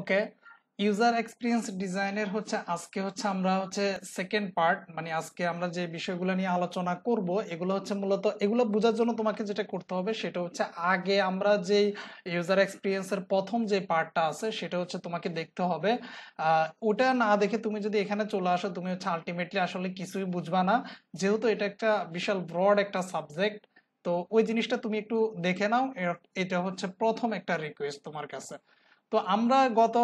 ওকে user experience ডিজাইনের হচ্ছে আজকে হচ্ছে আমরা হচ্ছে সেকেন্ড পার্ট মানে আজকে আমরা যে বিষয়গুলো নিয়ে আলোচনা করব এগুলো হচ্ছে মূলত এগুলো বোঝার জন্য তোমাকে যেটা করতে হবে সেটা হচ্ছে আগে আমরা যে ইউজার এক্সপিরিয়েন্সের প্রথম যে পার্টটা আছে সেটা হচ্ছে তোমাকে দেখতে হবে ওটা না দেখে তুমি যদি এখানে চলে আসো তুমি হচ্ছে আলটিমেটলি আসলে কিছুই বুঝবা না যেহেতু এটা একটা বিশাল ব্রড একটা সাবজেক্ট তো ওই জিনিসটা তুমি একটু দেখে নাও এটা হচ্ছে প্রথম একটা রিকোয়েস্ট তোমার কাছে তো আমরা গত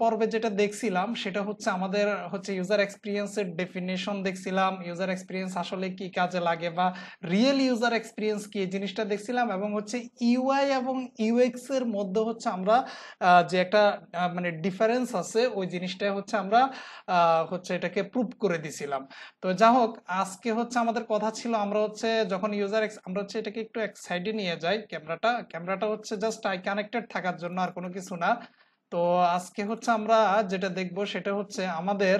পর্বে যেটা দেখছিলাম সেটা হচ্ছে আমাদের হচ্ছে ইউজার এক্সপিরিয়েন্সের ডেফিনেশন দেখছিলাম ইউজার এক্সপিরিয়েন্স আসলে কি কাজে লাগে বা রিয়েল ইউজার এক্সপিরিয়েন্স কি জিনিসটা দেখছিলাম এবং হচ্ছে ইউআই এবং ইউএক্স এর মধ্যে হচ্ছে আমরা যে একটা মানে ডিফারেন্স আছে ওই জিনিসটা হচ্ছে আমরা হচ্ছে এটাকে প্রুভ করে দিছিলাম তো যা হোক আজকে হচ্ছে আমাদের কথা ছিল আমরা হচ্ছে যখন ইউজার আমরা হচ্ছে এটাকে একটু এক সাইডে নিয়ে যাই ক্যামেরাটা ক্যামেরাটা হচ্ছে জাস্ট আই কানেক্টেড থাকার জন্য আর কোনো কিছু না তো আজকে হচ্ছে আমরা যেটা দেখব সেটা হচ্ছে আমাদের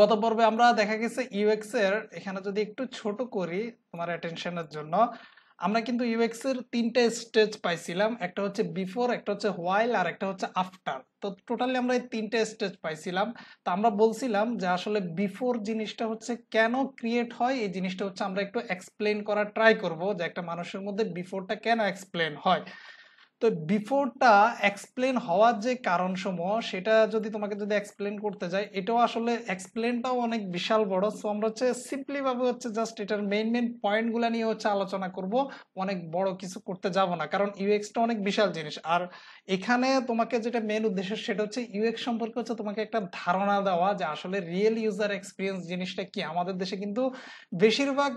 গত পর্বে আমরা দেখা গেছে ইউএক্স এর এখানে যদি একটু ছোট করি তোমার অ্যাটেনশনের জন্য আমরা কিন্তু ইউএক্স এর তিনটা স্টেজ পাইছিলাম একটা হচ্ছে বিফোর একটা হচ্ছে হোয়াইল আর একটা হচ্ছে আফটার তো টোটালি আমরা এই তিনটা স্টেজ পাইছিলাম তো আমরা বলছিলাম যে আসলে বিফোর জিনিসটা হচ্ছে কেন ক্রিয়েট হয় এই জিনিসটা হচ্ছে আমরা একটু এক্সপ্লেন করার ট্রাই করব যে একটা মানুষের মধ্যে বিফোরটা কেন এক্সপ্লেন হয় তো বিফোরটা এক্সপ্লেন হওয়ার যে কারণসমূহ সেটা যদি তোমাকে যদি এক্সপ্লেন করতে যায় এটাও আসলে এক্সপ্লেনটাও অনেক বিশাল বড় সো আমরা হচ্ছে সিম্পলিভাবে হচ্ছে জাস্ট এটার মেইন মেইন পয়েন্টগুলো নিয়ে হচ্ছে আলোচনা করব অনেক বড় কিছু করতে যাব না কারণ ইউএক্সটা অনেক বিশাল জিনিস আর এখানে তোমাকে যেটা মেন উদ্দেশ্য সেটা হচ্ছে ইউএক্স সম্পর্কে হচ্ছে তোমাকে একটা ধারণা দেওয়া যে আসলে রিয়েল ইউজার এক্সপিরিয়েন্স জিনিসটা কি আমাদের দেশে কিন্তু বেশিরভাগ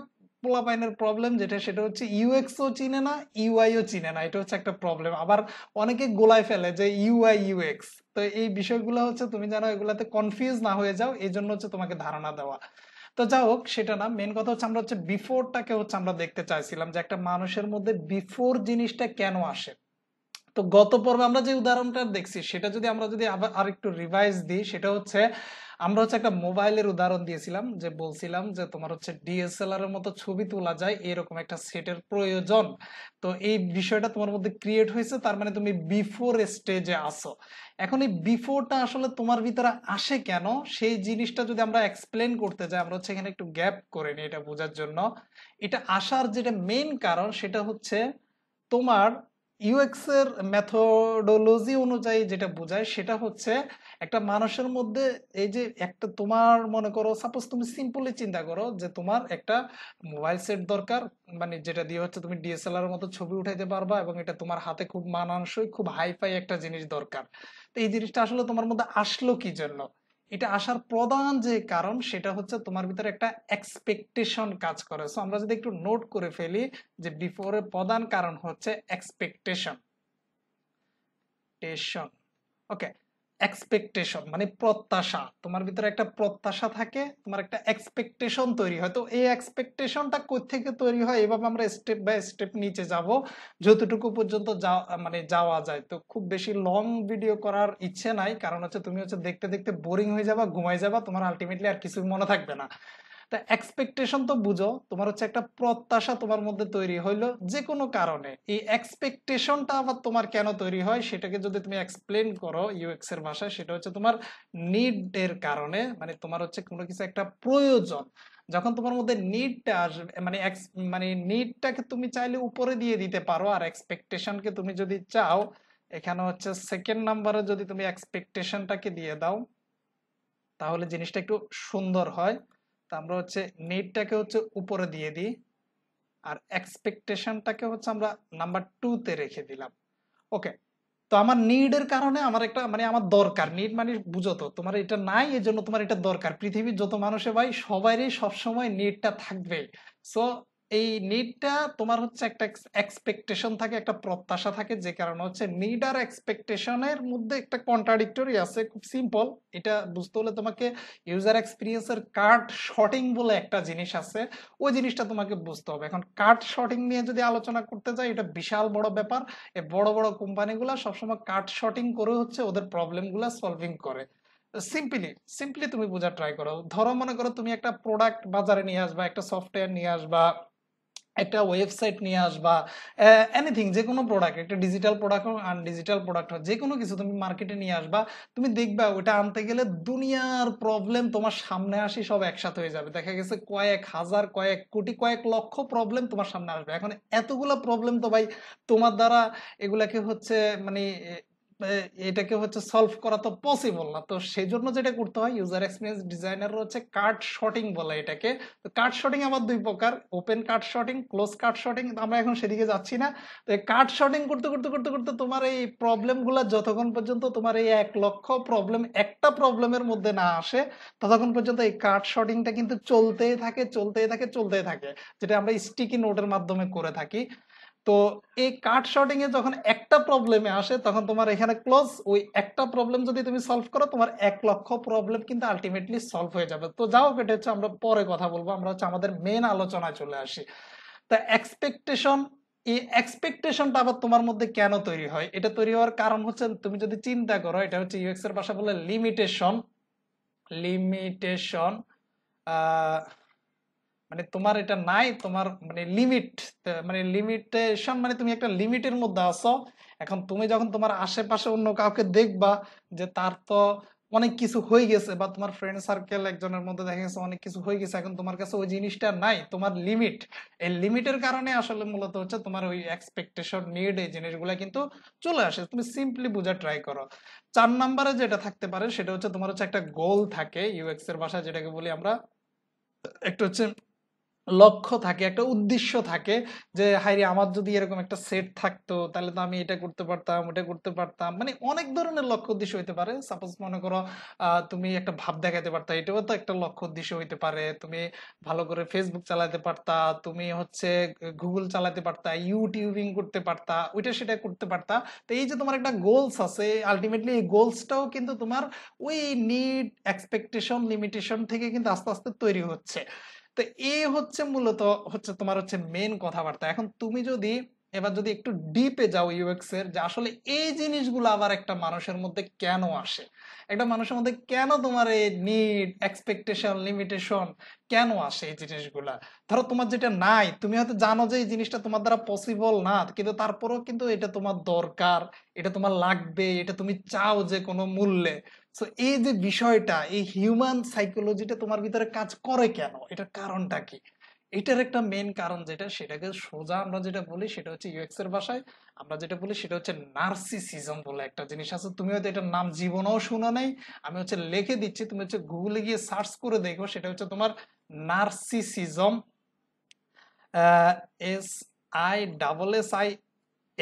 পোলাপাইনের প্রবলেম যেটা সেটা হচ্ছে ইউএক্সও চিনে না ইউআইও e চিনে না এটা হচ্ছে একটা প্রবলেম আবার অনেকে গোলায় ফেলে যে ইউআই ইউএক্স তো এই বিষয়গুলো হচ্ছে তুমি জানো এগুলাতে কনফিউজ না হয়ে যাও এই জন্য হচ্ছে তোমাকে ধারণা দেওয়া তো যা হোক সেটা না মেন কথা হচ্ছে আমরা হচ্ছে বিফোরটাকে হচ্ছে আমরা দেখতে চাইছিলাম যে একটা মানুষের মধ্যে বিফোর জিনিসটা কেন আসে তো গত পর্বে আমরা যে উদাহরণটা দেখছি সেটা যদি আমরা যদি আবার আরেকটু রিভাইজ দিই সেটা হচ্ছে আমরা হচ্ছে একটা মোবাইলের উদাহরণ দিয়েছিলাম যে বলছিলাম যে তোমার হচ্ছে ডিএসএলআর এর মতো ছবি তোলা যায় এরকম একটা সেটের প্রয়োজন তো এই বিষয়টা তোমার মধ্যে ক্রিয়েট হয়েছে তার মানে তুমি বিফোর স্টেজে আসো এখন এই বিফোরটা আসলে তোমার ভিতরে আসে কেন সেই জিনিসটা যদি আমরা এক্সপ্লেন করতে যাই আমরা হচ্ছে এখানে একটু গ্যাপ করে নিই এটা বোঝার জন্য এটা আসার যেটা মেন কারণ সেটা হচ্ছে তোমার ইউএক্স এর ম্যাথোডোলজি অনুযায়ী যেটা বোঝায় সেটা হচ্ছে একটা মানুষের মধ্যে এই যে একটা তোমার মনে করো সাপোজ তুমি সিম্পলি চিন্তা করো যে তোমার একটা মোবাইল সেট দরকার মানে যেটা দিয়ে হচ্ছে তুমি ডিএসএলআর মতো ছবি উঠাইতে পারবা এবং এটা তোমার হাতে খুব মানানসই খুব হাইফাই একটা জিনিস দরকার তো এই জিনিসটা আসলে তোমার মধ্যে আসলো কি জন্য এটা আসার প্রধান যে কারণ সেটা হচ্ছে তোমার ভিতরে একটা এক্সপেকটেশন কাজ করে সো আমরা যদি একটু নোট করে ফেলি যে বিফোরের প্রধান কারণ হচ্ছে এক্সপেকটেশন টেশন ওকে এক্সপেকটেশন মানে প্রত্যাশা তোমার ভিতরে একটা প্রত্যাশা থাকে তোমার একটা এক্সপেকটেশন তৈরি হয় তো এই এক্সপেকটেশনটা থেকে তৈরি হয় এভাবে আমরা স্টেপ বাই স্টেপ নিচে যাব যতটুকু পর্যন্ত মানে যাওয়া যায় তো খুব বেশি লং ভিডিও করার ইচ্ছে নাই কারণ হচ্ছে তুমি হচ্ছে দেখতে দেখতে বোরিং হয়ে যাবা ঘুমাই যাবা তোমার আলটিমেটলি আর কিছু মনে থাকবে না তা এক্সপেকটেশন তো বুঝো তোমার হচ্ছে একটা প্রত্যাশা তোমার মধ্যে তৈরি হইলো যে কোনো কারণে এই এক্সপেকটেশনটা আবার তোমার কেন তৈরি হয় সেটাকে যদি তুমি এক্সপ্লেন করো ইউএক্স এর ভাষায় সেটা হচ্ছে তোমার এর কারণে মানে তোমার হচ্ছে কোনো কিছু একটা প্রয়োজন যখন তোমার মধ্যে নিডটা আসবে মানে মানে নিডটাকে তুমি চাইলে উপরে দিয়ে দিতে পারো আর এক্সপেকটেশনকে তুমি যদি চাও এখানে হচ্ছে সেকেন্ড নাম্বারে যদি তুমি এক্সপেকটেশনটাকে দিয়ে দাও তাহলে জিনিসটা একটু সুন্দর হয় আমরা হচ্ছে নেটটাকে হচ্ছে উপরে দিয়ে দিই আর এক্সপেকটেশনটাকে হচ্ছে আমরা নাম্বার টুতে রেখে দিলাম ওকে তো আমার নিডের কারণে আমার একটা মানে আমার দরকার নিড মানে বুঝো তো তোমার এটা নাই এই জন্য তোমার এটা দরকার পৃথিবীর যত মানুষে ভাই সবারই সবসময় নিডটা থাকবে সো এই নিডটা তোমার হচ্ছে একটা এক্সপেকটেশন থাকে একটা প্রত্যাশা থাকে যে কারণে হচ্ছে নিড আর এক্সপেকটেশনের মধ্যে একটা কন্ট্রাডিক্টরি আছে খুব সিম্পল এটা বুঝতে হলে তোমাকে ইউজার এক্সপিরিয়েন্সের কার্ড শর্টিং বলে একটা জিনিস আছে ওই জিনিসটা তোমাকে বুঝতে হবে এখন কার্ড শর্টিং নিয়ে যদি আলোচনা করতে যাই এটা বিশাল বড় ব্যাপার এ বড় বড় কোম্পানিগুলো সবসময় কার্ড শর্টিং করে হচ্ছে ওদের প্রবলেমগুলো সলভিং করে সিম্পলি সিম্পলি তুমি বোঝার ট্রাই করো ধরো মনে করো তুমি একটা প্রোডাক্ট বাজারে নিয়ে আসবা একটা সফটওয়্যার নিয়ে আসবা একটা ওয়েবসাইট নিয়ে আসবা এনিথিং যে কোনো প্রোডাক্ট একটা ডিজিটাল প্রোডাক্ট হোক আর ডিজিটাল প্রোডাক্ট হোক যে কোনো কিছু তুমি মার্কেটে নিয়ে আসবা তুমি দেখবা ওটা আনতে গেলে দুনিয়ার প্রবলেম তোমার সামনে আসি সব একসাথে হয়ে যাবে দেখা গেছে কয়েক হাজার কয়েক কোটি কয়েক লক্ষ প্রবলেম তোমার সামনে আসবে এখন এতগুলো প্রবলেম তো ভাই তোমার দ্বারা এগুলাকে হচ্ছে মানে এটাকে হচ্ছে সলভ করা তো পসিবল না তো সেই জন্য যেটা করতে হয় ইউজার এক্সপিরিয়েন্স ডিজাইনার হচ্ছে কার্ড শটিং বলে এটাকে তো কার্ড শটিং আবার দুই প্রকার open card sorting close card sorting আমরা এখন সেদিকে যাচ্ছি না তো এই কার্ড শটিং করতে করতে করতে করতে তোমার এই প্রবলেমগুলো যতক্ষণ পর্যন্ত তোমার এই এক লক্ষ প্রবলেম একটা প্রবলেমের মধ্যে না আসে ততক্ষণ পর্যন্ত এই কার্ড শটিংটা কিন্তু চলতেই থাকে চলতেই থাকে চলতেই থাকে যেটা আমরা স্টিকি নোটের মাধ্যমে করে থাকি তো এই কাট শর্টিং এ যখন একটা প্রবলেমে আসে তখন তোমার এখানে ক্লোজ ওই একটা প্রবলেম যদি তুমি সলভ করো তোমার এক লক্ষ প্রবলেম কিন্তু আলটিমেটলি সলভ হয়ে যাবে তো যাও এটা হচ্ছে আমরা পরে কথা বলবো আমরা হচ্ছে আমাদের মেন আলোচনায় চলে আসি তা এক্সপেকটেশন এই এক্সপেকটেশনটা আবার তোমার মধ্যে কেন তৈরি হয় এটা তৈরি হওয়ার কারণ হচ্ছে তুমি যদি চিন্তা করো এটা হচ্ছে ইউএক্স এর ভাষা বলে লিমিটেশন লিমিটেশন আহ মানে তোমার এটা নাই তোমার মানে লিমিট মানে লিমিটেশন মানে তুমি একটা লিমিটের মধ্যে আছো এখন তুমি যখন তোমার আশেপাশে অন্য কাউকে দেখবা যে তার তো অনেক কিছু হয়ে গেছে বা তোমার ফ্রেন্ড সার্কেল একজনের মধ্যে দেখা গেছে অনেক কিছু হয়ে গেছে এখন তোমার কাছে ওই জিনিসটা নাই তোমার লিমিট এই লিমিটের কারণে আসলে মূলত হচ্ছে তোমার ওই এক্সপেকটেশন নিড এই জিনিসগুলো কিন্তু চলে আসে তুমি সিম্পলি বোঝা ট্রাই করো চার নাম্বারে যেটা থাকতে পারে সেটা হচ্ছে তোমার হচ্ছে একটা গোল থাকে ইউএক্স এর ভাষায় যেটাকে বলি আমরা একটা হচ্ছে লক্ষ্য থাকে একটা উদ্দেশ্য থাকে যে হাইরে আমার যদি এরকম একটা সেট থাকতো তাহলে তো আমি এটা করতে পারতাম ওটা করতে পারতাম মানে অনেক ধরনের লক্ষ্য উদ্দেশ্য হইতে পারে সাপোজ মনে করো তুমি একটা ভাব দেখাতে পারতা এটাও তো একটা লক্ষ্য উদ্দেশ্য হইতে পারে তুমি ভালো করে ফেসবুক চালাতে পারতা তুমি হচ্ছে গুগল চালাতে পারতা ইউটিউবিং করতে পারতা ওইটা সেটা করতে পারতা তো এই যে তোমার একটা গোলস আছে আলটিমেটলি এই গোলসটাও কিন্তু তোমার ওই নিড এক্সপেকটেশন লিমিটেশন থেকে কিন্তু আস্তে আস্তে তৈরি হচ্ছে তো এ হচ্ছে মূলত হচ্ছে তোমার হচ্ছে মেন কথাবার্তা এখন তুমি যদি এবার যদি একটু ডিপে যাও ইউএক্স এর যে আসলে এই জিনিসগুলো আবার একটা মানুষের মধ্যে কেন আসে একটা মানুষের মধ্যে কেন তোমার এই নিড এক্সপেকটেশন লিমিটেশন কেন আসে এই জিনিসগুলা ধরো তোমার যেটা নাই তুমি হয়তো জানো যে এই জিনিসটা তোমার দ্বারা পসিবল না কিন্তু তারপরেও কিন্তু এটা তোমার দরকার এটা তোমার লাগবে এটা তুমি চাও যে কোনো মূল্যে সো এই যে বিষয়টা এই হিউম্যান সাইকোলজিটা তোমার ভিতরে কাজ করে কেন এটার কারণটা কি এটার একটা মেন কারণ যেটা সেটাকে সোজা আমরা যেটা বলি সেটা হচ্ছে ইউএক্স এর ভাষায় আমরা যেটা বলি সেটা হচ্ছে নার্সিসিজম বলে একটা জিনিস আছে তুমি হয়তো এটার নাম জীবনেও শোনা নাই আমি হচ্ছে লিখে দিচ্ছি তুমি হচ্ছে গুগলে গিয়ে সার্চ করে দেখো সেটা হচ্ছে তোমার narcissism S I double S I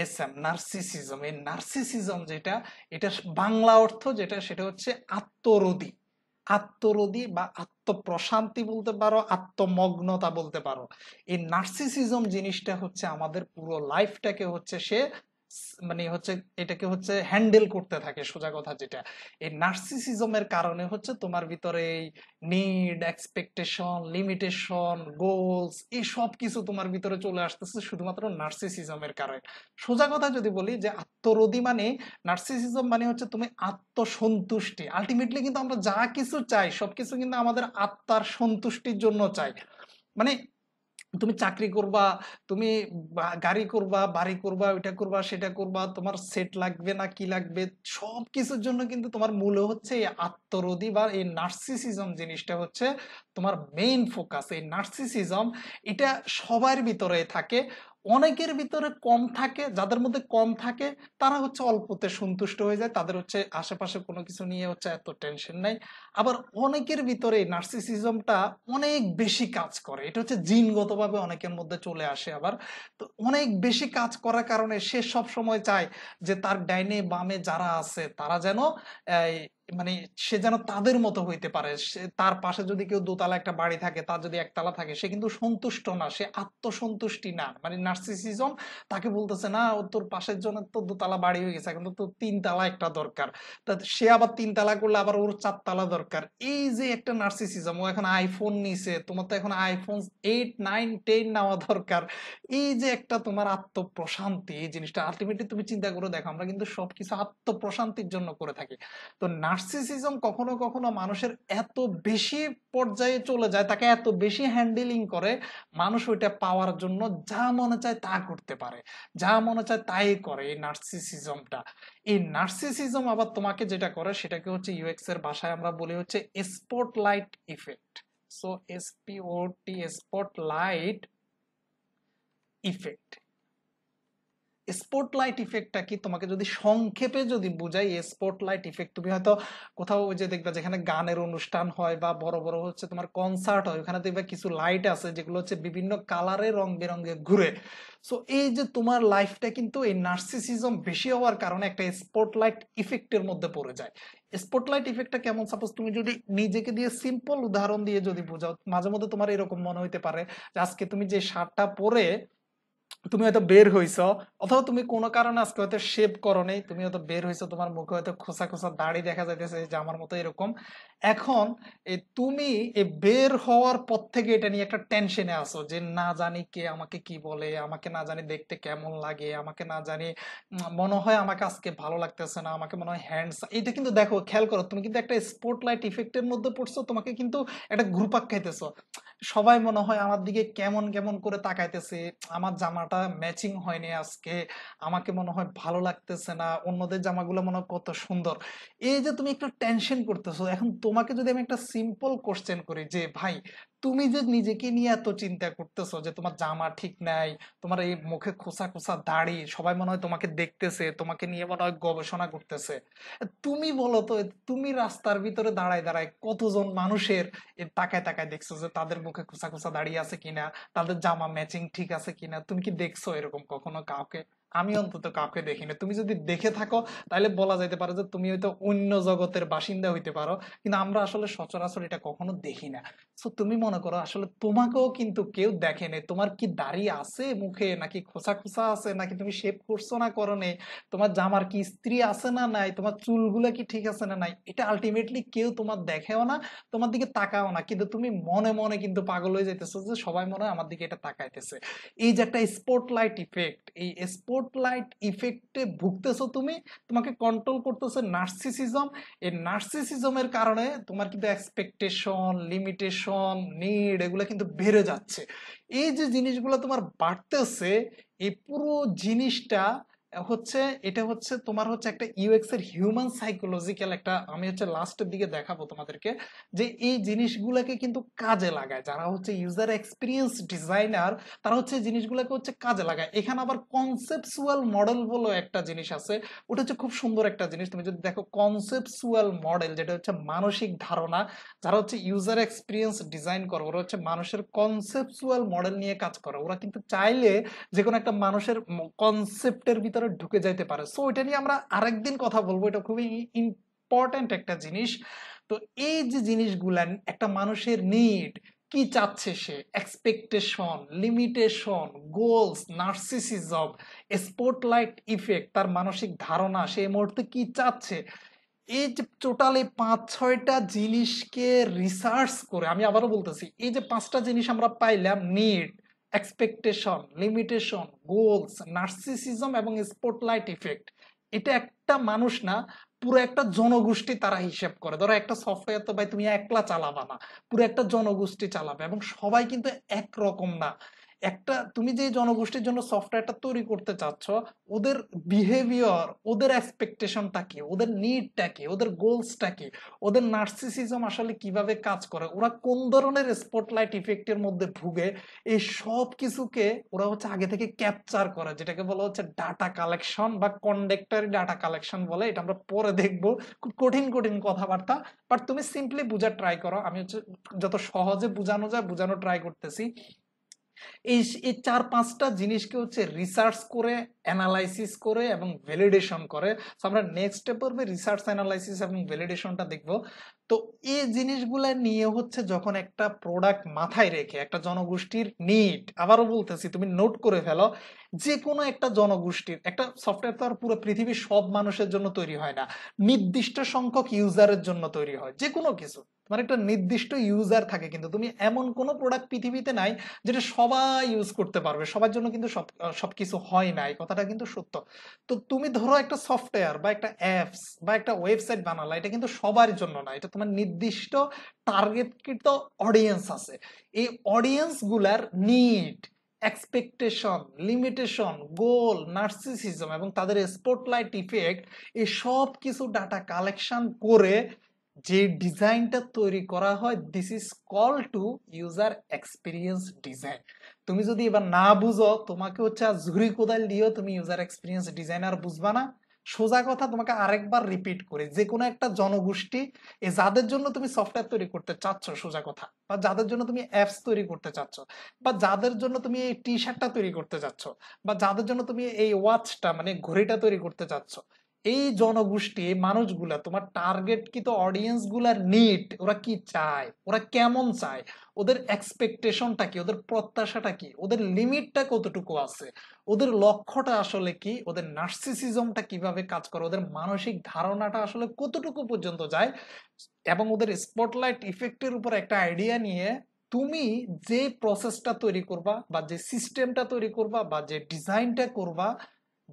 S M narcissism এই নার্সিসিজম যেটা এটা বাংলা অর্থ যেটা সেটা হচ্ছে আত্মরোধী আত্মরোধী বা আত্মপ্রশান্তি বলতে পারো আত্মমগ্নতা বলতে পারো এই নার্সিসিজম জিনিসটা হচ্ছে আমাদের পুরো লাইফটাকে হচ্ছে সে মানে হচ্ছে এটাকে হচ্ছে হ্যান্ডেল করতে থাকে সোজা কথা যেটা এই নার্সিসিজমের কারণে হচ্ছে তোমার ভিতরে এই নিড এক্সপেকটেশন লিমিটেশন গোলস এই সব কিছু তোমার ভিতরে চলে আসতেছে শুধুমাত্র নার্সিসিজমের কারণে সোজা কথা যদি বলি যে আত্মরোধী মানে নার্সিসিজম মানে হচ্ছে তুমি আত্মসন্তুষ্টি আলটিমেটলি কিন্তু আমরা যা কিছু চাই সবকিছু কিন্তু আমাদের আত্মার সন্তুষ্টির জন্য চাই মানে তুমি চাকরি করবা তুমি গাড়ি করবা বাড়ি করবা ওইটা করবা সেটা করবা তোমার সেট লাগবে না কি লাগবে সব কিছুর জন্য কিন্তু তোমার মূল হচ্ছে এই আত্মরোধী বা এই নার্সিসিজম জিনিসটা হচ্ছে তোমার মেইন ফোকাস এই নার্সিসিজম এটা সবার ভিতরে থাকে অনেকের ভিতরে কম থাকে যাদের মধ্যে কম থাকে তারা হচ্ছে অল্পতে সন্তুষ্ট হয়ে যায় তাদের হচ্ছে আশেপাশে কোনো কিছু নিয়ে হচ্ছে এত টেনশন নাই আবার অনেকের ভিতরে নার্সিসিজমটা অনেক বেশি কাজ করে এটা হচ্ছে জিনগতভাবে অনেকের মধ্যে চলে আসে আবার তো অনেক বেশি কাজ করার কারণে সে সব সময় চায় যে তার ডাইনে বামে যারা আছে তারা যেন মানে সে যেন তাদের মতো হইতে পারে তার পাশে যদি কেউ দোতলা একটা বাড়ি থাকে তার যদি একতলা থাকে সে কিন্তু সন্তুষ্ট না সে আত্মসন্তুষ্টি না মানে নার্সিসিজম তাকে বলতেছে না ও তোর পাশের জন্য তো দোতলা বাড়ি হয়ে গেছে কিন্তু তোর তিনতলা একটা দরকার তা সে আবার তিনতলা করলে আবার ওর চারতলা দরকার এই যে একটা নার্সিসিজম ও এখন আইফোন নিছে তোমার তো এখন আইফোন এইট নাইন টেন নেওয়া দরকার এই যে একটা তোমার আত্মপ্রশান্তি এই জিনিসটা আলটিমেটলি তুমি চিন্তা করে দেখো আমরা কিন্তু সবকিছু আত্মপ্রশান্তির জন্য করে থাকি তো না নার্সিসিজম কখনো কখনো মানুষের এত বেশি পর্যায়ে চলে যায় তাকে এত বেশি হ্যান্ডেলিং করে মানুষ ওইটা পাওয়ার জন্য যা মনে চায় তা করতে পারে যা মনে চায় তাই করে এই নার্সিসিজমটা এই নার্সিসিজম আবার তোমাকে যেটা করে সেটাকে হচ্ছে ইউএক্স এর ভাষায় আমরা বলি হচ্ছে spot light effect so S P O T light effect spotlight ইফেক্টটা কি তোমাকে যদি সংক্ষেপে যদি বুঝাই স্পটলাইট ইফেক্ট তুমি হয়তো কোথাও যে দেখবা যেখানে গানের অনুষ্ঠান হয় বা বড় বড় হচ্ছে তোমার কনসার্ট হয় ওখানে দেখবা কিছু লাইট আছে যেগুলো হচ্ছে বিভিন্ন কালারে রং বেরঙে ঘুরে সো এই যে তোমার লাইফটা কিন্তু এই নার্সিসিজম বেশি হওয়ার কারণে একটা স্পটলাইট ইফেক্টের মধ্যে পড়ে যায় স্পটলাইট ইফেক্টটা কেমন সাপোজ তুমি যদি নিজেকে দিয়ে সিম্পল উদাহরণ দিয়ে যদি বোঝাও মাঝে মধ্যে তোমার এরকম মনে হইতে পারে যে আজকে তুমি যে শার্টটা পরে তুমি হয়তো বের হইছ অথবা তুমি কোনো কারণে আজকে হয়তো শেভ করো নেই তুমি হয়তো বের হইছো তোমার মুখে হয়তো খোসা খোসা দাড়ি দেখা যাইতেছে যে আমার মতো এরকম এখন এই তুমি এ বের হওয়ার পর থেকে এটা নিয়ে একটা টেনশনে আসো যে না জানি কে আমাকে কি বলে আমাকে না জানি দেখতে কেমন লাগে আমাকে না জানি মনে হয় আমাকে আজকে ভালো লাগতেছে না আমাকে মনে হয় হ্যান্ডস এটা কিন্তু দেখো খেয়াল করো তুমি কিন্তু একটা স্পটলাইট ইফেক্টের মধ্যে পড়ছো তোমাকে কিন্তু একটা গ্রুপাক খাইতেছো সবাই মনে হয় আমার দিকে কেমন কেমন করে তাকাইতেছে আমার জামা জামাটা ম্যাচিং হয়নি আজকে আমাকে মনে হয় ভালো লাগতেছে না অন্যদের জামাগুলো মনে হয় কত সুন্দর এই যে তুমি একটা টেনশন করতেছো এখন তোমাকে যদি আমি একটা সিম্পল কোশ্চেন করি যে ভাই তুমি যে নিজেকে নিয়ে এত চিন্তা করতেছো যে তোমার জামা ঠিক নাই তোমার এই মুখে খোসা খোসা দাড়ি সবাই মনে হয় তোমাকে দেখতেছে তোমাকে নিয়ে মনে হয় গবেষণা করতেছে তুমি বলো তো তুমি রাস্তার ভিতরে দাঁড়ায় দাঁড়ায় কতজন মানুষের তাকায় তাকায় দেখছো যে তাদের মুখে খোসা খোসা দাঁড়িয়ে আছে কিনা তাদের জামা ম্যাচিং ঠিক আছে কিনা তুমি কি দেখছো এরকম কখনো কাউকে আমি অন্তত কাউকে দেখি না তুমি যদি দেখে থাকো তাহলে বলা যাইতে পারে যে তুমি হয়তো অন্য জগতের বাসিন্দা হইতে পারো কিন্তু আমরা আসলে সচরাচর এটা কখনো দেখি না তো তুমি মনে করো আসলে তোমাকেও কিন্তু কেউ দেখে নেই তোমার কি দাড়ি আছে মুখে নাকি খোসা খোসা আছে নাকি তুমি শেপ করছো না করো নেই তোমার জামার কি স্ত্রী আছে না নাই তোমার চুলগুলো কি ঠিক আছে না নাই এটা আলটিমেটলি কেউ তোমার দেখেও না তোমার দিকে তাকাও না কিন্তু তুমি মনে মনে কিন্তু পাগল হয়ে যেতেছো যে সবাই মনে হয় আমার দিকে এটা তাকাইতেছে এই যে একটা স্পটলাইট ইফেক্ট এই স্পট স্পটলাইট ইফেক্টে ভুগতেছো তুমি তোমাকে কন্ট্রোল করতেছে নার্সিসিজম এই নার্সিসিজমের কারণে তোমার কিন্তু এক্সপেকটেশন লিমিটেশন নিড এগুলো কিন্তু বেড়ে যাচ্ছে এই যে জিনিসগুলো তোমার বাড়তেছে এই পুরো জিনিসটা হচ্ছে এটা হচ্ছে তোমার হচ্ছে একটা ইউএক্স এর হিউম্যান সাইকোলজিক্যাল একটা আমি হচ্ছে লাস্টের দিকে দেখাবো তোমাদেরকে যে এই জিনিসগুলোকে কিন্তু কাজে লাগায় যারা হচ্ছে ইউজার এক্সপিরিয়েন্স ডিজাইনার তারা হচ্ছে জিনিসগুলোকে হচ্ছে কাজে লাগায় এখানে আবার কনসেপচুয়াল মডেল বলে একটা জিনিস আছে ওটা হচ্ছে খুব সুন্দর একটা জিনিস তুমি যদি দেখো কনসেপচুয়াল মডেল যেটা হচ্ছে মানসিক ধারণা যারা হচ্ছে ইউজার এক্সপিরিয়েন্স ডিজাইন করে ওরা হচ্ছে মানুষের কনসেপচুয়াল মডেল নিয়ে কাজ করে ওরা কিন্তু চাইলে যে কোনো একটা মানুষের কনসেপ্টের ভিতরে ভিতরে ঢুকে যাইতে পারে সো এটা নিয়ে আমরা আরেকদিন কথা বলবো এটা খুবই ইম্পর্ট্যান্ট একটা জিনিস তো এই যে জিনিসগুলা একটা মানুষের নিড কি চাচ্ছে সে expectation limitation goals narcissism spotlight effect তার মানসিক ধারণা সে মুহূর্তে কি চাচ্ছে এই যে টোটাল এই পাঁচ ছয়টা জিনিসকে রিসার্চ করে আমি আবারও বলতেছি এই যে পাঁচটা জিনিস আমরা পাইলাম need expectation limitation goals narcissism এবং স্পটলাইট ইফেক্ট এটা একটা মানুষ না পুরো একটা জনগোষ্ঠী তারা হিসেব করে ধরো একটা সফটওয়্যার তো ভাই তুমি একলা চালাবা না পুরো একটা জনগোষ্ঠী চালাবে এবং সবাই কিন্তু একরকম না একটা তুমি যে জনগোষ্ঠীর জন্য সফটওয়্যারটা তৈরি করতে চাচ্ছ ওদের বিহেভিয়ার ওদের এক্সপেকটেশনটা কি ওদের নিডটা কি ওদের গোলসটা কি ওদের নার্সিসিজম আসলে কিভাবে কাজ করে ওরা কোন ধরনের স্পটলাইট ইফেক্টের মধ্যে ভুগে এই সব কিছুকে ওরা হচ্ছে আগে থেকে ক্যাপচার করে যেটাকে বলা হচ্ছে ডাটা কালেকশন বা কন্ডাক্টারি ডাটা কালেকশন বলে এটা আমরা পরে দেখবো খুব কঠিন কঠিন কথাবার্তা বাট তুমি সিম্পলি বোঝার ট্রাই করো আমি হচ্ছে যত সহজে বোঝানো যায় বোঝানো ট্রাই করতেছি এই এই চার পাঁচটা জিনিসকে হচ্ছে রিসার্চ করে অ্যানালাইসিস করে এবং ভ্যালিডেশন করে তো আমরা নেক্সট পর্বে রিসার্চ অ্যানালাইসিস এবং ভ্যালিডেশনটা দেখব তো এই জিনিসগুলো নিয়ে হচ্ছে যখন একটা প্রোডাক্ট মাথায় রেখে একটা জনগোষ্ঠীর নিড আবারও বলতেছি তুমি নোট করে ফেলো যে কোনো একটা জনগোষ্ঠীর একটা সফটওয়্যার তো আর পুরো পৃথিবীর সব মানুষের জন্য তৈরি হয় না নির্দিষ্ট সংখ্যক ইউজারের জন্য তৈরি হয় যে কোনো কিছু তোমার একটা নির্দিষ্ট ইউজার থাকে কিন্তু তুমি এমন কোনো প্রোডাক্ট পৃথিবীতে নাই যেটা সবাই ইউজ করতে পারবে সবার জন্য কিন্তু সব সবকিছু হয় না এই কথা কথাটা কিন্তু সত্য তো তুমি ধরো একটা সফটওয়্যার বা একটা অ্যাপস বা একটা ওয়েবসাইট বানালা এটা কিন্তু সবার জন্য না এটা তোমার নির্দিষ্ট টার্গেটকৃত অডিয়েন্স আছে এই অডিয়েন্সগুলার need expectation limitation goal narcissism এবং তাদের স্পটলাইট ইফেক্ট এই সব কিছু ডাটা কালেকশন করে যে ডিজাইনটা তৈরি করা হয় this is call to user experience design তুমি যদি এবার না বুঝো তোমাকে হচ্ছে আর ঝুড়ি কোদাল দিয়েও তুমি ইউজার এক্সপিরিয়েন্স ডিজাইনার বুঝবা না সোজা কথা তোমাকে আরেকবার রিপিট করে যে কোনো একটা জনগোষ্ঠী এ যাদের জন্য তুমি সফটওয়্যার তৈরি করতে চাচ্ছ সোজা কথা বা যাদের জন্য তুমি অ্যাপস তৈরি করতে চাচ্ছ বা যাদের জন্য তুমি এই টি শার্টটা তৈরি করতে চাচ্ছ বা যাদের জন্য তুমি এই ওয়াচটা মানে ঘড়িটা তৈরি করতে চাচ্ছ এই জনগোষ্ঠী মানুষগুলা তোমার টার্গেট কি তো অডিয়েন্স গুলার নিট ওরা কি চায় ওরা কেমন চায় ওদের এক্সপেকটেশনটা কি ওদের প্রত্যাশাটা কি ওদের লিমিটটা কতটুকু আছে ওদের লক্ষ্যটা আসলে কি ওদের নার্সিসিজমটা কিভাবে কাজ করে ওদের মানসিক ধারণাটা আসলে কতটুকু পর্যন্ত যায় এবং ওদের স্পটলাইট ইফেক্টের উপর একটা আইডিয়া নিয়ে তুমি যে প্রসেসটা তৈরি করবা বা যে সিস্টেমটা তৈরি করবা বা যে ডিজাইনটা করবা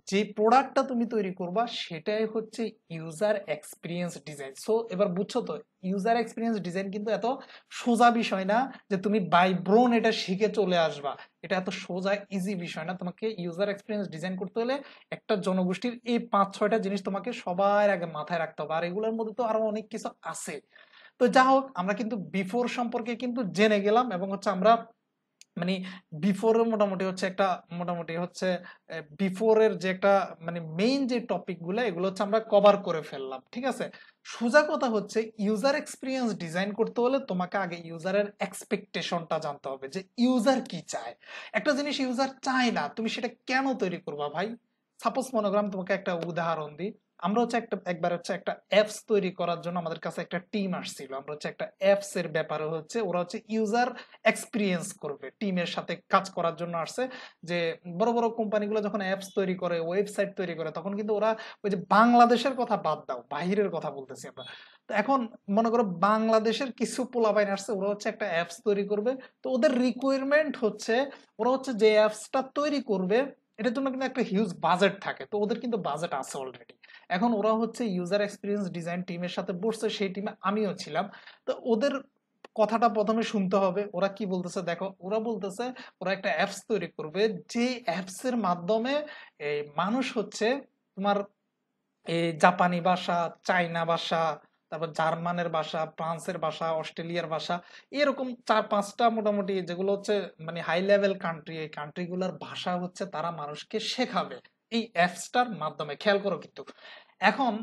যে প্রোডাক্টটা তুমি তৈরি করবা সেটাই হচ্ছে ইউজার এক্সপিরিয়েন্স ডিজাইন সো এবার বুঝছো তো ইউজার এক্সপিরিয়েন্স ডিজাইন কিন্তু এত সোজা বিষয় না যে তুমি বাই ব্রোন এটা শিখে চলে আসবা এটা এত সোজা ইজি বিষয় না তোমাকে ইউজার এক্সপিরিয়েন্স ডিজাইন করতে হলে একটা জনগোষ্ঠীর এই পাঁচ ছয়টা জিনিস তোমাকে সবার আগে মাথায় রাখতে হবে আর এগুলোর মধ্যে তো আরো অনেক কিছু আছে তো যা হোক আমরা কিন্তু বিফোর সম্পর্কে কিন্তু জেনে গেলাম এবং হচ্ছে আমরা মানে বিফোর মোটামুটি হচ্ছে একটা মোটামুটি হচ্ছে বিফোরের যে একটা মানে মেইন যে টপিকগুলো এগুলো হচ্ছে আমরা কভার করে ফেললাম ঠিক আছে সোজা কথা হচ্ছে ইউজার এক্সপিরিয়েন্স ডিজাইন করতে হলে তোমাকে আগে ইউজারের এক্সপেকটেশনটা জানতে হবে যে ইউজার কি চায় একটা জিনিস ইউজার চায় না তুমি সেটা কেন তৈরি করবা ভাই সাপোজ মনোগ্রাম তোমাকে একটা উদাহরণ দিই আমরা হচ্ছে একটা একবার হচ্ছে একটা অ্যাপস তৈরি করার জন্য আমাদের কাছে একটা টিম আসছিল আমরা হচ্ছে একটা অ্যাপস এর ব্যাপারে হচ্ছে ওরা হচ্ছে ইউজার এক্সপিরিয়েন্স করবে টিমের সাথে কাজ করার জন্য আসছে যে বড় বড় কোম্পানিগুলো যখন অ্যাপস তৈরি করে ওয়েবসাইট তৈরি করে তখন কিন্তু ওরা ওই যে বাংলাদেশের কথা বাদ দাও বাহিরের কথা বলতেছি আমরা তো এখন মনে করো বাংলাদেশের কিছু পোলাবাইন আসছে ওরা হচ্ছে একটা অ্যাপস তৈরি করবে তো ওদের রিকোয়ারমেন্ট হচ্ছে ওরা হচ্ছে যে অ্যাপসটা তৈরি করবে এটার জন্য কিন্তু একটা হিউজ বাজেট থাকে তো ওদের কিন্তু বাজেট আছে অলরেডি এখন ওরা হচ্ছে ইউজার এক্সপিরিয়েন্স ডিজাইন টিমের সাথে বসছে সেই টিমে আমিও ছিলাম তো ওদের কথাটা প্রথমে শুনতে হবে ওরা কি বলতেছে দেখো ওরা বলতেছে ওরা একটা অ্যাপস তৈরি করবে যে অ্যাপসের মাধ্যমে মানুষ হচ্ছে তোমার জাপানি ভাষা চাইনা ভাষা তারপর জার্মানের ভাষা ফ্রান্সের ভাষা অস্ট্রেলিয়ার ভাষা এরকম চার পাঁচটা মোটামুটি যেগুলো হচ্ছে মানে হাই লেভেল কান্ট্রি এই কান্ট্রিগুলোর ভাষা হচ্ছে তারা মানুষকে শেখাবে এই অ্যাপসটার মাধ্যমে খেয়াল করো কিন্তু এখন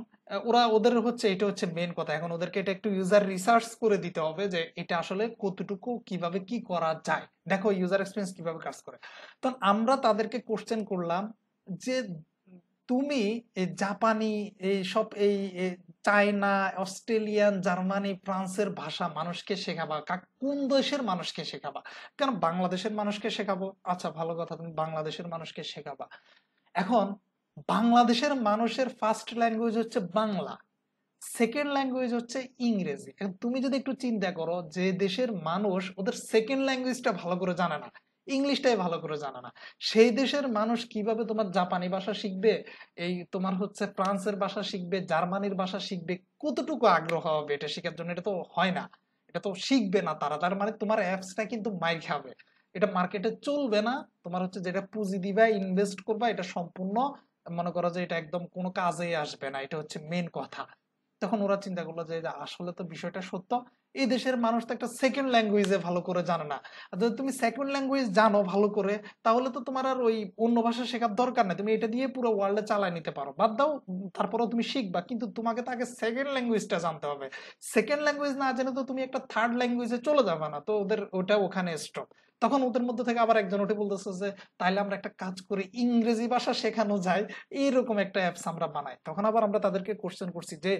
ওরা ওদের হচ্ছে এটা হচ্ছে মেন কথা এখন ওদেরকে এটা একটু ইউজার রিসার্চ করে দিতে হবে যে এটা আসলে কতটুকু কিভাবে কি করা যায় দেখো ইউজার এক্সপিরিয়েন্স কিভাবে কাজ করে তখন আমরা তাদেরকে কোশ্চেন করলাম যে তুমি জাপানি এই সব এই চায়না অস্ট্রেলিয়ান জার্মানি ফ্রান্সের ভাষা মানুষকে শেখাবা কোন দেশের মানুষকে শেখাবা কেন বাংলাদেশের মানুষকে শেখাবো আচ্ছা ভালো কথা তুমি বাংলাদেশের মানুষকে শেখাবা এখন বাংলাদেশের মানুষের ফার্স্ট ল্যাঙ্গুয়েজ হচ্ছে বাংলা সেকেন্ড ল্যাঙ্গুয়েজ হচ্ছে ইংরেজি এখন তুমি যদি একটু চিন্তা করো যে দেশের মানুষ ওদের সেকেন্ড ল্যাঙ্গুয়েজটা ভালো করে জানে না ইংলিশটাই ভালো করে জানে না সেই দেশের মানুষ কিভাবে তোমার জাপানি ভাষা শিখবে এই তোমার হচ্ছে ফ্রান্সের ভাষা শিখবে জার্মানির ভাষা শিখবে কতটুকু আগ্রহ হবে এটা শেখার জন্য এটা তো হয় না এটা তো শিখবে না তারা তার মানে তোমার অ্যাপসটা কিন্তু মাইর খাবে এটা মার্কেটে চলবে না তোমার হচ্ছে যেটা পুঁজি দিবা ইনভেস্ট করবা এটা সম্পূর্ণ মনে করো যে এটা একদম কোনো কাজে আসবে না এটা হচ্ছে মেন কথা তখন ওরা চিন্তা করলো যে আসলে তো বিষয়টা সত্য এই দেশের মানুষ তো একটা সেকেন্ড ল্যাঙ্গুয়েজে ভালো করে জানে না যদি তুমি সেকেন্ড ল্যাঙ্গুয়েজ জানো ভালো করে তাহলে তো তোমার আর ওই অন্য ভাষা শেখার দরকার নেই তুমি এটা দিয়ে পুরো ওয়ার্ল্ডে চালায় নিতে পারো বাদ দাও তারপরেও তুমি শিখবা কিন্তু তোমাকে তো আগে সেকেন্ড ল্যাঙ্গুয়েজটা জানতে হবে সেকেন্ড ল্যাঙ্গুয়েজ না জানে তো তুমি একটা থার্ড ল্যাঙ্গুয়েজে চলে যাবে না তো ওদের ওটা ওখানে স্টপ তখন ওদের মধ্যে থেকে আবার একজন উঠে বলতেছে যে তাহলে আমরা একটা কাজ করে ইংরেজি ভাষা শেখানো যায় এইরকম একটা অ্যাপস আমরা বানাই তখন আবার আমরা তাদেরকে কোশ্চেন করছি যে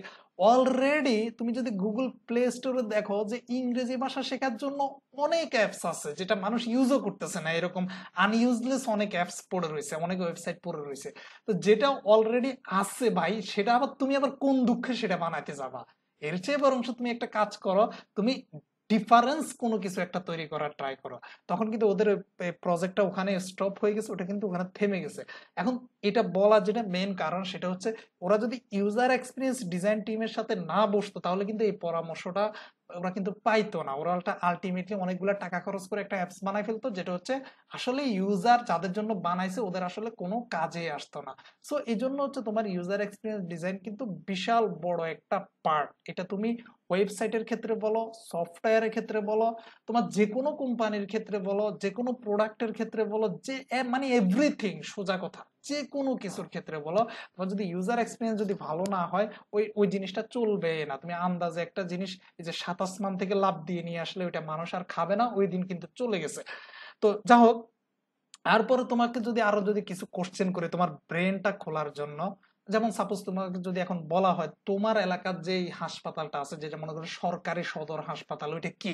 অলরেডি তুমি যদি গুগল প্লে স্টোরে দেখো যে ইংরেজি ভাষা শেখার জন্য অনেক অ্যাপস আছে যেটা মানুষ ইউজও করতেছে না এরকম আনইউজলেস অনেক অ্যাপস পড়ে রয়েছে অনেক ওয়েবসাইট পড়ে রয়েছে তো যেটা অলরেডি আছে ভাই সেটা আবার তুমি আবার কোন দুঃখে সেটা বানাইতে যাবা এর চেয়ে বরং তুমি একটা কাজ করো তুমি ডিফারেন্স কোনো কিছু একটা তৈরি করার ট্রাই করো তখন কিন্তু ওদের প্রজেক্টটা ওখানে স্টপ হয়ে গেছে ওটা কিন্তু ওখানে থেমে গেছে এখন এটা বলার যেটা মেন কারণ সেটা হচ্ছে ওরা যদি ইউজার এক্সপিরিয়েন্স ডিজাইন টিমের সাথে না বসতো তাহলে কিন্তু এই পরামর্শটা ওরা কিন্তু পাইতো না ওরা একটা আলটিমেটলি অনেকগুলো টাকা খরচ করে একটা অ্যাপস বানাই ফেলতো যেটা হচ্ছে আসলে ইউজার যাদের জন্য বানাইছে ওদের আসলে কোনো কাজে আসতো না সো এই জন্য হচ্ছে তোমার ইউজার এক্সপিরিয়েন্স ডিজাইন কিন্তু বিশাল বড় একটা পার্ট এটা তুমি ওয়েবসাইটের ক্ষেত্রে বলো সফটওয়্যারের ক্ষেত্রে বলো তোমার যে কোনো কোম্পানির ক্ষেত্রে বলো যে কোনো প্রোডাক্টের ক্ষেত্রে বলো যে মানে এভরিথিং সোজা কথা যে কোনো কিছুর ক্ষেত্রে বলো তোমার যদি ইউজার এক্সপিরিয়েন্স যদি ভালো না হয় ওই ওই জিনিসটা চলবে না তুমি আন্দাজে একটা জিনিস এই যে সাত সাত আসমান থেকে লাভ দিয়ে নিয়ে আসলে ওইটা মানুষ আর খাবে না ওই দিন কিন্তু চলে গেছে তো যা হোক তারপরে তোমাকে যদি আরো যদি কিছু কোশ্চেন করে তোমার ব্রেনটা খোলার জন্য যেমন সাপোজ তোমাকে যদি এখন বলা হয় তোমার এলাকার যে হাসপাতালটা আছে যেটা মনে করো সরকারি সদর হাসপাতাল ওইটা কি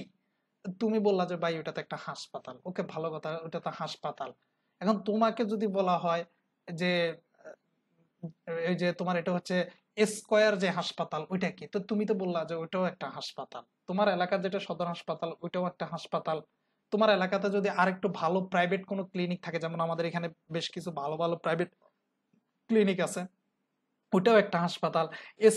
তুমি বললা যে ভাই ওটা তো একটা হাসপাতাল ওকে ভালো কথা ওটা তো হাসপাতাল এখন তোমাকে যদি বলা হয় যে এই যে তোমার এটা হচ্ছে স্কোয়ার যে হাসপাতাল ওইটা কি তো তুমি তো বললা যে ওইটাও একটা হাসপাতাল তোমার এলাকার যেটা সদর হাসপাতাল ওইটাও একটা হাসপাতাল তোমার এলাকাতে যদি আরেকটু ভালো প্রাইভেট কোনো ক্লিনিক থাকে যেমন আমাদের এখানে বেশ কিছু ভালো ভালো প্রাইভেট ক্লিনিক আছে ওটাও একটা হাসপাতাল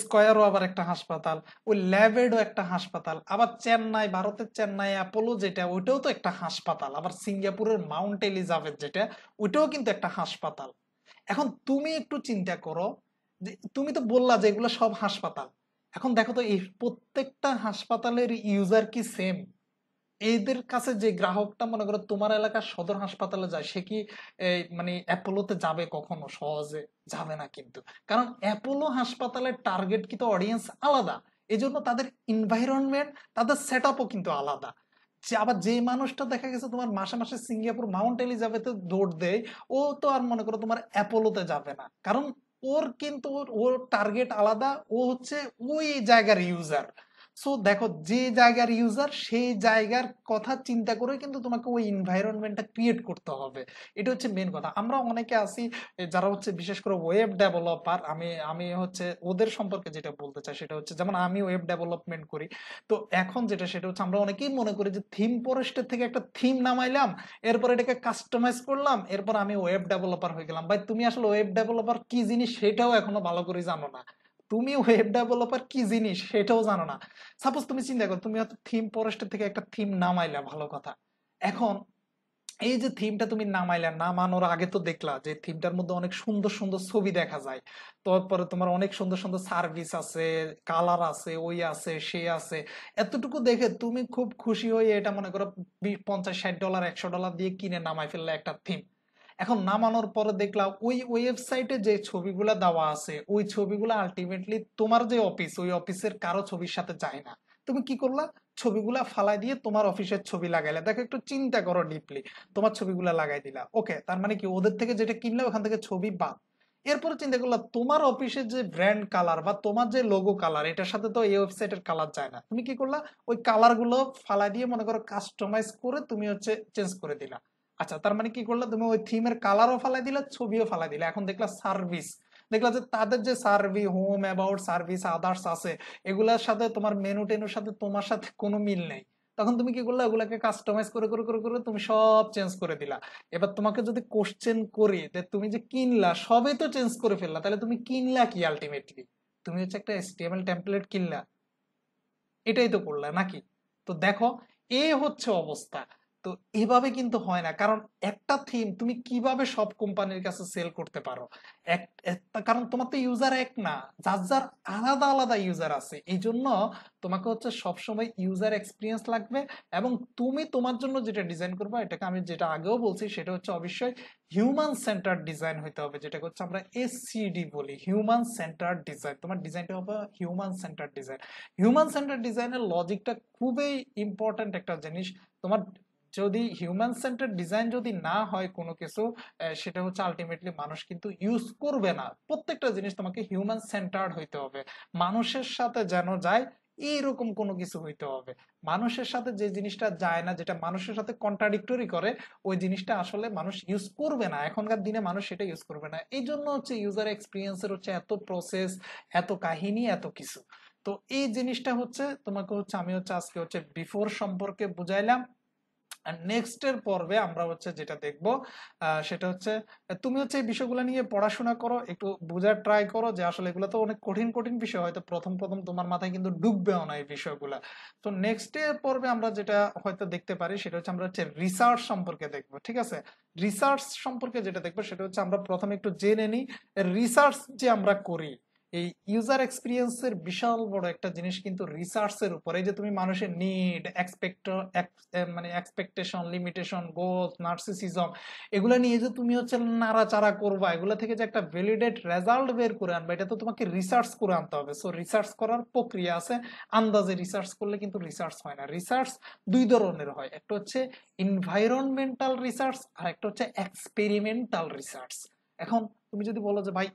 স্কোয়ারও আবার একটা হাসপাতাল ওই ল্যাবেডও একটা হাসপাতাল আবার চেন্নাই ভারতের চেন্নাই অ্যাপোলো যেটা ওইটাও তো একটা হাসপাতাল আবার সিঙ্গাপুরের মাউন্ট এলিজাবেথ যেটা ওইটাও কিন্তু একটা হাসপাতাল এখন তুমি একটু চিন্তা করো তুমি তো বললা যে এগুলো সব হাসপাতাল এখন দেখো তো এই প্রত্যেকটা হাসপাতালের ইউজার কি সেম এদের কাছে যে গ্রাহকটা মনে করো তোমার এলাকার সদর হাসপাতালে যায় সে কি মানে অ্যাপোলোতে যাবে কখনো সহজে যাবে না কিন্তু কারণ অ্যাপোলো হাসপাতালের টার্গেট কিন্তু অডিয়েন্স আলাদা এই জন্য তাদের এনভায়রনমেন্ট তাদের সেট কিন্তু আলাদা যে আবার যে মানুষটা দেখা গেছে তোমার মাসে মাসে সিঙ্গাপুর মাউন্ট এলিজাবেথে দৌড় দেয় ও তো আর মনে করো তোমার অ্যাপোলোতে যাবে না কারণ ওর কিন্তু ওর টার্গেট আলাদা ও হচ্ছে ওই জায়গার ইউজার সো দেখো যে জায়গার ইউজার সেই জায়গার কথা চিন্তা করে কিন্তু তোমাকে ওই এনভায়রনমেন্টটা ক্রিয়েট করতে হবে এটা হচ্ছে মেন কথা আমরা অনেকে আসি যারা হচ্ছে বিশেষ করে ওয়েব ডেভেলপার আমি আমি হচ্ছে ওদের সম্পর্কে যেটা বলতে চাই সেটা হচ্ছে যেমন আমি ওয়েব ডেভেলপমেন্ট করি তো এখন যেটা সেটা হচ্ছে আমরা অনেকেই মনে করি যে থিম ফরেস্টের থেকে একটা থিম নামাইলাম এরপর এটাকে কাস্টমাইজ করলাম এরপর আমি ওয়েব ডেভেলপার হয়ে গেলাম ভাই তুমি আসলে ওয়েব ডেভেলপার কি জিনিস সেটাও এখনো ভালো করে জানো না তুমি ওয়েব ডেভেলপার কি জিনিস সেটাও জানো না সাপোজ তুমি চিন্তা করো তুমি হয়তো থিম ফরেস্টের থেকে একটা থিম নামাইলা ভালো কথা এখন এই যে থিমটা তুমি নামাইলা নামানোর আগে তো দেখলা যে থিমটার মধ্যে অনেক সুন্দর সুন্দর ছবি দেখা যায় তারপরে তোমার অনেক সুন্দর সুন্দর সার্ভিস আছে কালার আছে ওই আছে সে আছে এতটুকু দেখে তুমি খুব খুশি হয়ে এটা মনে করো পঞ্চাশ ষাট ডলার একশো ডলার দিয়ে কিনে নামাই ফেললে একটা থিম এখন নামানোর পরে দেখলাম ওই ওয়েবসাইটে যে ছবিগুলো দেওয়া আছে ওই ছবিগুলো আলটিমেটলি তোমার যে অফিস ওই অফিসের কারো ছবির সাথে যায় না তুমি কি করলা ছবিগুলা ফালাই দিয়ে তোমার অফিসের ছবি লাগাইলে দেখো একটু চিন্তা করো ডিপলি তোমার ছবিগুলা লাগাই দিলা ওকে তার মানে কি ওদের থেকে যেটা কিনলে ওখান থেকে ছবি বাদ এরপরে চিন্তা করলা তোমার অফিসের যে ব্র্যান্ড কালার বা তোমার যে লোগো কালার এটার সাথে তো এই ওয়েবসাইটের কালার যায় না তুমি কি করলা ওই কালারগুলো ফালাই দিয়ে মনে করো কাস্টমাইজ করে তুমি হচ্ছে চেঞ্জ করে দিলা আচ্ছা তার মানে কি করলে তুমি ওই থিমের কালারও ফালাই দিলে ছবিও ফালাই দিলে এখন দেখলা সার্ভিস দেখলা যে তাদের যে সার্ভি হোম অ্যাবাউট সার্ভিস আদার্স আছে এগুলার সাথে তোমার মেনু টেনুর সাথে তোমার সাথে কোনো মিল নেই তখন তুমি কি করলে ওগুলাকে কাস্টমাইজ করে করে করে করে তুমি সব চেঞ্জ করে দিলা এবার তোমাকে যদি কোশ্চেন করি যে তুমি যে কিনলা সবে তো চেঞ্জ করে ফেললা তাহলে তুমি কিনলা কি আলটিমেটলি তুমি হচ্ছে একটা এসটিএমএল টেমপ্লেট কিনলা এটাই তো করলা নাকি তো দেখো এ হচ্ছে অবস্থা তো এভাবে কিন্তু হয় না কারণ একটা থিম তুমি কিভাবে সব কোম্পানির কাছে সেল করতে পারো এক কারণ তোমার তো ইউজার এক না যার যার আলাদা আলাদা ইউজার আছে এই জন্য তোমাকে হচ্ছে সবসময় ইউজার এক্সপিরিয়েন্স লাগবে এবং তুমি তোমার জন্য যেটা ডিজাইন করবে এটাকে আমি যেটা আগেও বলছি সেটা হচ্ছে অবশ্যই হিউম্যান সেন্টার ডিজাইন হইতে হবে যেটাকে হচ্ছে আমরা এসসিডি বলি হিউম্যান সেন্টার ডিজাইন তোমার ডিজাইনটা হবে human center design human center ডিজাইনের লজিকটা খুবই ইম্পর্ট্যান্ট একটা জিনিস তোমার যদি হিউম্যান সেন্টার ডিজাইন যদি না হয় কোনো কিছু সেটা হচ্ছে আলটিমেটলি মানুষ কিন্তু ইউজ করবে না প্রত্যেকটা জিনিস তোমাকে হিউম্যান সেন্টার্ড হইতে হবে মানুষের সাথে যেন যায় এইরকম কোনো কিছু হইতে হবে মানুষের সাথে যে জিনিসটা যায় না যেটা মানুষের সাথে কন্ট্রাডিক্টরি করে ওই জিনিসটা আসলে মানুষ ইউজ করবে না এখনকার দিনে মানুষ সেটা ইউজ করবে না এই জন্য হচ্ছে ইউজার এক্সপিরিয়েন্সের হচ্ছে এত প্রসেস এত কাহিনী এত কিছু তো এই জিনিসটা হচ্ছে তোমাকে হচ্ছে আমি হচ্ছে আজকে হচ্ছে বিফোর সম্পর্কে বুঝাইলাম নেক্সটের পর্বে আমরা হচ্ছে যেটা দেখব সেটা হচ্ছে তুমি হচ্ছে এই বিষয়গুলো নিয়ে পড়াশোনা করো একটু বোঝার ট্রাই করো যে আসলে এগুলো তো অনেক কঠিন কঠিন বিষয় হয়তো প্রথম প্রথম তোমার মাথায় কিন্তু ডুববেও না এই বিষয়গুলো তো নেক্সটের পর্বে আমরা যেটা হয়তো দেখতে পারি সেটা হচ্ছে আমরা হচ্ছে রিসার্চ সম্পর্কে দেখব ঠিক আছে রিসার্চ সম্পর্কে যেটা দেখবো সেটা হচ্ছে আমরা প্রথমে একটু জেনে নিই রিসার্চ যে আমরা করি এই ইউজার এক্সপিরিয়েন্সের বিশাল বড় একটা জিনিস কিন্তু রিসার্চের উপরে যে তুমি মানুষের নিড এক্সপেক্ট মানে এক্সপেকটেশন লিমিটেশন গোল নার্সিসিজম এগুলো নিয়ে যে তুমি হচ্ছে নাড়াচাড়া করবা এগুলো থেকে যে একটা ভ্যালিডেট রেজাল্ট বের করে আনবা এটা তো তোমাকে রিসার্চ করে আনতে হবে সো রিসার্চ করার প্রক্রিয়া আছে আন্দাজে রিসার্চ করলে কিন্তু রিসার্চ হয় না রিসার্চ দুই ধরনের হয় একটা হচ্ছে ইনভায়রনমেন্টাল রিসার্চ আর একটা হচ্ছে এক্সপেরিমেন্টাল রিসার্চ এখন তুমি যদি বলো যে ভাই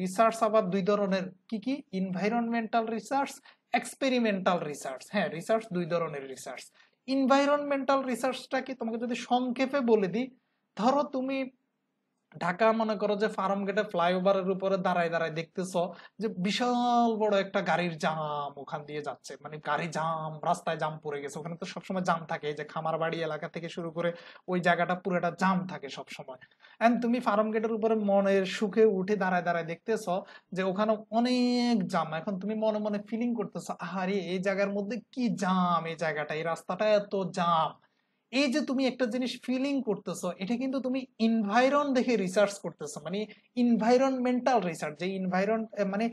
রিসার্চ আবার দুই ধরনের কি কি ইনভাইরনমেন্টাল রিসার্চ এক্সপেরিমেন্টাল রিসার্চ হ্যাঁ রিসার্চ দুই ধরনের রিসার্চ ইনভাইরনমেন্টাল রিসার্চটা কি তোমাকে যদি সংক্ষেপে বলে দিই ধরো তুমি ঢাকা মনে করো যে ফার্ম গেটে ফ্লাইওভারের উপরে দাঁড়ায় দাঁড়ায় দেখতেছ যে বিশাল বড় একটা গাড়ির জাম ওখান দিয়ে যাচ্ছে মানে গাড়ি জাম রাস্তায় জাম পড়ে গেছে ওখানে তো সবসময় জাম থাকে যে খামার বাড়ি এলাকা থেকে শুরু করে ওই জায়গাটা পুরোটা জাম থাকে সবসময় অ্যান্ড তুমি ফার্ম গেটের উপরে মনের সুখে উঠে দাঁড়ায় দাঁড়ায় দেখতেছ যে ওখানে অনেক জাম এখন তুমি মনে মনে ফিলিং করতেছ আহারে এই জায়গার মধ্যে কি জাম এই জায়গাটা এই রাস্তাটা এত জাম এই যে তুমি একটা জিনিস ফিলিং করতেছো এটা কিন্তু তুমি ইনভাইরন দেখে রিসার্চ করতেছো মানে ইনভাইরনমেন্টাল রিসার্চ যে ইনভাইরন মানে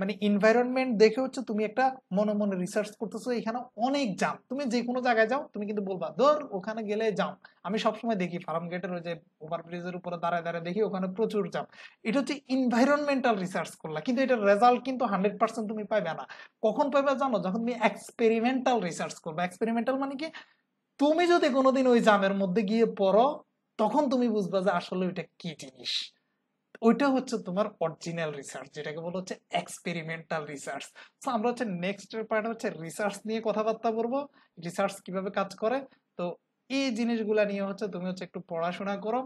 মানে ইনভাইরনমেন্ট দেখে হচ্ছে তুমি একটা মনে মনে রিসার্চ করতেছো এখানে অনেক জাম তুমি যে কোনো জায়গায় যাও তুমি কিন্তু বলবা ধর ওখানে গেলে জাম আমি সবসময় দেখি ফার্ম গেটের ওই যে ওভারব্রিজের উপরে দাঁড়ায় দাঁড়ায় দেখি ওখানে প্রচুর জাম এটা হচ্ছে ইনভাইরনমেন্টাল রিসার্চ করলা কিন্তু এটার রেজাল্ট কিন্তু হান্ড্রেড পার্সেন্ট তুমি পাইবে না কখন পাইবে জানো যখন তুমি এক্সপেরিমেন্টাল রিসার্চ করবে এক্সপেরিমেন্টাল মানে কি তুমি যদি কোনোদিন ওই জামের মধ্যে গিয়ে পড়ো তখন তুমি বুঝবা যে আসলে ওইটা কি জিনিস ওইটা হচ্ছে তোমার অরিজিনাল রিসার্চ যেটাকে বলা হচ্ছে এক্সপেরিমেন্টাল রিসার্চ তো আমরা হচ্ছে নেক্সট পার্ট হচ্ছে রিসার্চ নিয়ে কথাবার্তা বলবো রিসার্চ কিভাবে কাজ করে তো এই জিনিসগুলা নিয়ে হচ্ছে তুমি হচ্ছে একটু পড়াশোনা করো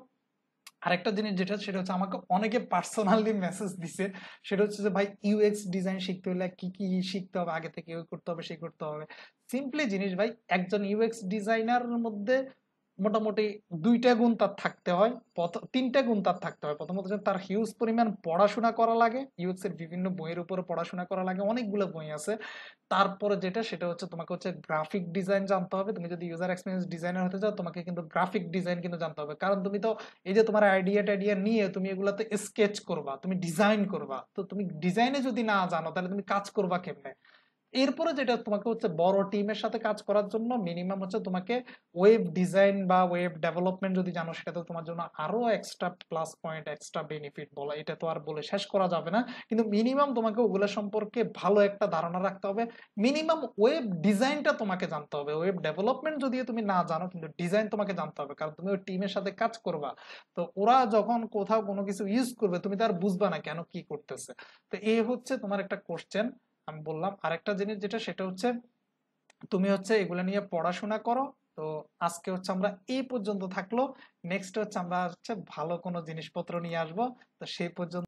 আরেকটা জিনিস যেটা সেটা হচ্ছে আমাকে অনেকে পার্সোনালি মেসেজ দিছে সেটা হচ্ছে যে ভাই ইউএক্স ডিজাইন শিখতে হলে কি কি শিখতে হবে আগে থেকে করতে হবে সে করতে হবে সিম্পলি জিনিস ভাই একজন ইউএক্স ডিজাইনার মধ্যে মোটামুটি দুইটা গুণ তার থাকতে হয় তিনটা গুণ তার থাকতে হয় প্রথমত তার হিউজ পরিমাণ পড়াশোনা করা লাগে এর বিভিন্ন বইয়ের উপর পড়াশোনা করা লাগে অনেকগুলো বই আছে তারপরে যেটা সেটা হচ্ছে তোমাকে হচ্ছে গ্রাফিক ডিজাইন জানতে হবে তুমি যদি ইউজার এক্সপিরিয়েন্স ডিজাইনার হতে চাও তোমাকে কিন্তু গ্রাফিক ডিজাইন কিন্তু জানতে হবে কারণ তুমি তো এই যে তোমার আইডিয়া টাইডিয়া নিয়ে তুমি এগুলাতে স্কেচ করবা তুমি ডিজাইন করবা তো তুমি ডিজাইনে যদি না জানো তাহলে তুমি কাজ করবা কেমনে এরপরে যেটা তোমাকে হচ্ছে বড় টিমের সাথে কাজ করার জন্য মিনিমাম হচ্ছে তোমাকে ওয়েব ডিজাইন বা ওয়েব ডেভেলপমেন্ট যদি জানো সেটা তো তোমার জন্য আরো extra plus point extra benefit বলো এটা তো আর বলে শেষ করা যাবে না কিন্তু মিনিমাম তোমাকে ওগুলো সম্পর্কে ভালো একটা ধারণা রাখতে হবে মিনিমাম ওয়েব ডিজাইনটা তোমাকে জানতে হবে ওয়েব ডেভেলপমেন্ট যদিও তুমি না জানো কিন্তু ডিজাইন তোমাকে জানতে হবে কারণ তুমি ওই টিমের সাথে কাজ করবা তো ওরা যখন কোথাও কোনো কিছু ইউজ করবে তুমি তার বুঝবা না কেন কি করতেছে তো এই হচ্ছে তোমার একটা কোশ্চেন আমি বললাম আরেকটা জিনিস যেটা সেটা হচ্ছে তুমি হচ্ছে এগুলো নিয়ে পড়াশোনা করো তো আজকে হচ্ছে আমরা এই পর্যন্ত থাকলো নেক্সট হচ্ছে আমরা হচ্ছে ভালো কোনো জিনিসপত্র নিয়ে আসবো তো সেই পর্যন্ত